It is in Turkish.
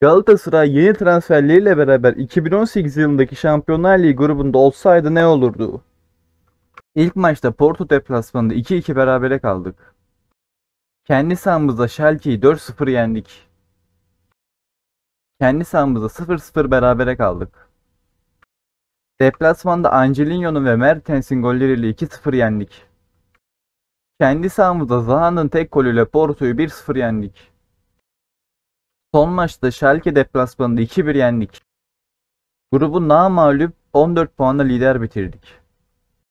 Galatasaray yeni transferleriyle beraber 2018 yılındaki Şampiyonlar Ligi grubunda olsaydı ne olurdu? İlk maçta Porto deplasmanında 2-2 berabere kaldık. Kendi sahamızda Schalke'yi 4-0 yendik. Kendi sahamızda 0-0 berabere kaldık. Deplasmanda Angelino'nun ve Mertens'in golleriyle 2-0 yendik. Kendi sahamızda Zaha'nın tek golüyle Porto'yu 1-0 yendik son maçta Schalke deplasmanında 2-1 yendik. Grubu namağlup 14 puanla lider bitirdik.